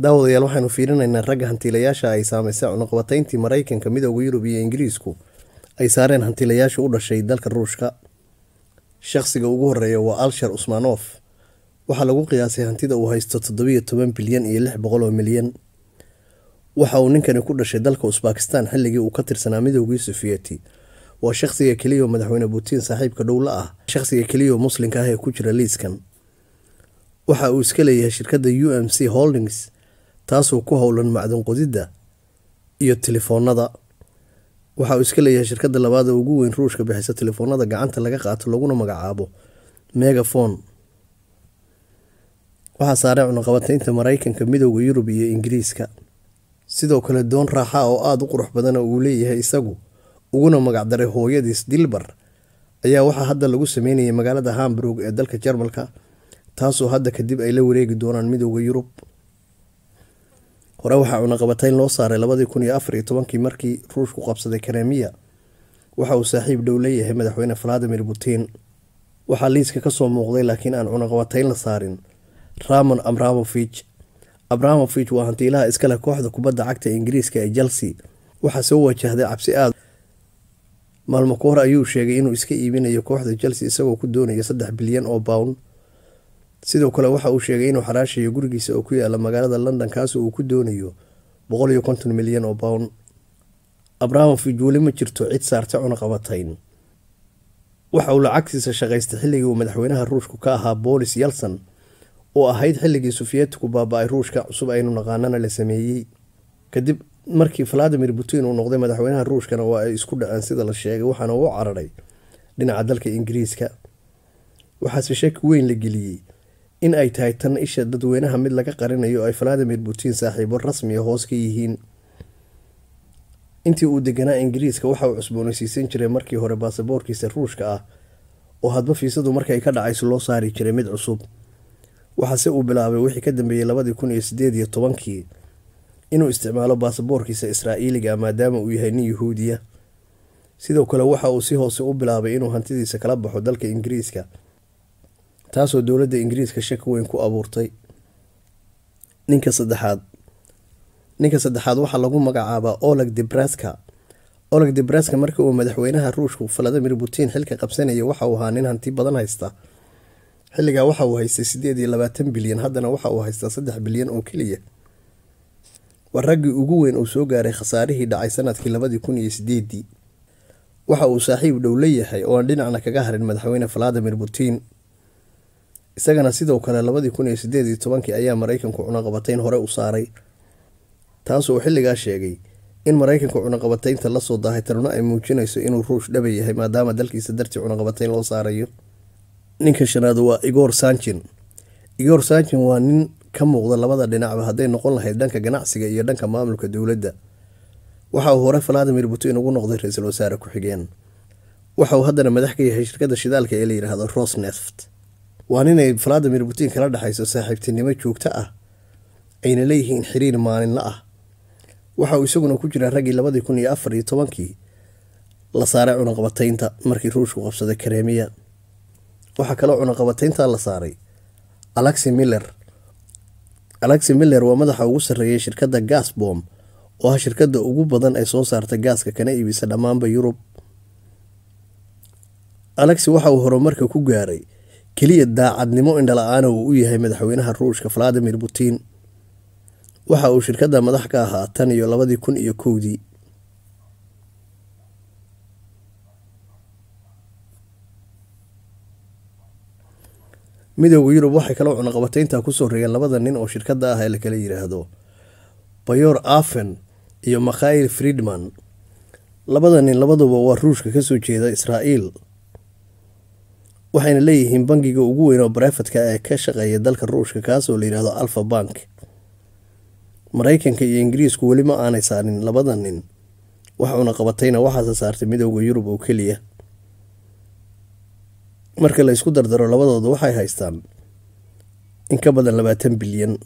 daawadayaal waxaanu fiirinaynaa ragga hantiilayaasha ay saamaysay cunaqabatayntii maraykanka midooda yurub iyo ingiriisku ay saareen hantiilayaasha u dhashay dalka ruushka shaqsiga ugu horeeya waa alshar usmanof waxaa lagu qiyaasay hantida uu haysto toddobiyo toban bilyan iyo lix boqol oo milyan waxa uu ninkani ku dhashay dalka usbakistan xilligii uu ka tirsanaa midoogii sufiyeti waa shaqsiga keliyao madaxweyne putiin saaxiibka dhowla ah shaqsiga keliyao muslinka ah ee ku jira liiskan waxa uu iska leeyahay shirkadda u m c holdings taasoo ku howlan macdan qodidda iyo telefoonada waxa uu iska leeyahay labaad labaada ugu weyn ruushka bixisa telefoonada gacanta laga qaato laguna magacaabo megafon waxaa saarey cunaqabataynta mareykanka midooda yurub iyo ingiriiska sidoo kale doon raaxa oo aada u qurux badana uu leeyahay isagu uguna magacdaray hooyadiis dilbar ayaa waxaa hadda lagu sameynayay magaalada hamburg ee dalka jarmalka taasoo hadda kadib ay la wareegi doonaan midooda yurub hore waxaa cunaqabateyn loo saaray labadii kun iyo afar iyo tobankii markii ruushku qabsaday karemiya waxa uu saaxiib dhow leeyahay madaxweyne valadimir putin waxaa liiska ka soo muuqday laakiin aan cunaqabatayn la saarin ramon abramovich abramovich waa hantiilaha iskale kooxda kubadda cagta ingiriiska ee chelsea waxaa soo wajahday cabsi aad maalmo ka hor ayuu sheegay inuu iska iibinayo kooxda chelsea isagoo ku doonaya saddex bilyan oo bown sidoo kale waxa uu sheegay inuu xaraashayo gurigiisa oo ku yaala magaalada london kaas uu ku doonayo boqol konton milyan oo bown abrahamof juuli ma jirto cid saarta cunaqabatayn waxa uu lacagtiisa shaqaystay xilligii uu madaxweynaha ruushku ka ahaa boolis yelson oo ahayd xilligii sufiyetku baabaay ruushka cusub aynu naqaanana la sameeyey kadib markii valadimir putin uu noqday madaxweynaha ruushkana waa ay isku dhaceen sida la sheegay waxaana ugu cararay dhinaca dalka ingiriiska waxaase shaki weyn la geliyey in ay tahay tan isha dadweynaha mid laga qarinayo ay valadimir putin saaxiibo rasmiya ah hoos ka yihiin intii uu deganaa ingiriiska waxa uu cusbooneysiisan jiray markii hore baasaboorkiisa ruushka ah oo hadba fiisadu markay ka dhacayso loo saari jiray mid cusub waxaase uu bilaabay wixii ka dambeeyey labadii kun iyo sideed iyo tobankii inuu isticmaalo baasaboorkiisa israa'iiliga ah maadaama uu yahay nin yuhuudiya sidoo kale waxa uu si hoose u bilaabay inuu hantidiisa kala baxo dalka ingiriiska taasoo dowladda ingiriiska shaki weyn ku abuurtay ninka saddexaad ninka saddexaad waxaa lagu magacaabaa oleg debraska oleg debraska markii uu madaxweynaha ruushku valadimir putin xilka qabsanaya waxa uu ahaa nin hanti badan haysta xilligaa waxa uu haystay sideed iyo labaatan bilyan haddana waxa uu haystaa saddex bilyan oo keliya waa raggii ugu weyn uu soo gaaray khasaarihii dhacay sanadkii labadii kun iyo sideedii waxa uu saaxiib dhow la yahay oo aan dhinacna kaga harin madaxweyne valadimir putin isagana sidoo kale labadii kun iyo sideed iyo tobankii ayaa maraykanku cunaqabatayn hore u saaray taas uu xilligaa sheegay in maraykanka cunaqabateynta lasoo daahay tarno ay muujinayso inuu ruush dhaba yahay maadaama dalkiisa dartii cunaqabateyn loo saarayo ninka shanaad waa igor sanjin igor sanjin waa nin ka muuqda labada dhinacba hadday noqon lahayd dhanka ganacsiga iyo dhanka maamulka dowladda waxa uu hore valadimir putin ugu noqday ra-iisul wasaare ku-xigeen waxa uu haddana madax ka yahay shirkada shidaalka ee la yidhaahdo rosneft waan inay valadimir putin kala dhexayso saaxiibtinimo joogto ah ayna leeyihiin xiriir maalinla ah waxa uu isaguna ku jira raggii labadii kun iyo afar iyo tobankii la saaray cunaqabateynta markii ruushku qabsaday karemiya waxaa kaloo cunaqabateynta la saaray alexi miller alexi miller waa madaxa ugu sarreeyay shirkadda gasbom oo ah shirkadda ugu badan ee soo saarta gaaska kana iibisa dhammaanba yurub alexi waxa uu horumarka ku gaaray keliya daacadnimo indhala-aana uu u yahay madaxweynaha ruushka valadimir putin waxa uu shirkadda madax ka ahaa tan iyo labadii kun iyo kowdii midooda yurub waxay kaloo cunaqabataynta ku soo reegeen labada nin oo shirkadda ah ee lakala yiraahdo bayor afen iyo makhail friedman labada nin labaduba waa ruushka kasoo jeeda israa'iil waxayna leeyihiin bangiga ugu weyn oo barefadka ee ka shaqeeya dalka ruushka kaasoo la yidhaahdo alpha bank maraykanka iyo ingiriisku weli ma aanay saarin labada nin waxuuna qabatayna waxaase saartay midooda yurub oo keliya marka la isku dardaro labadooda waxay haystaan in ka badan labaatan bilyan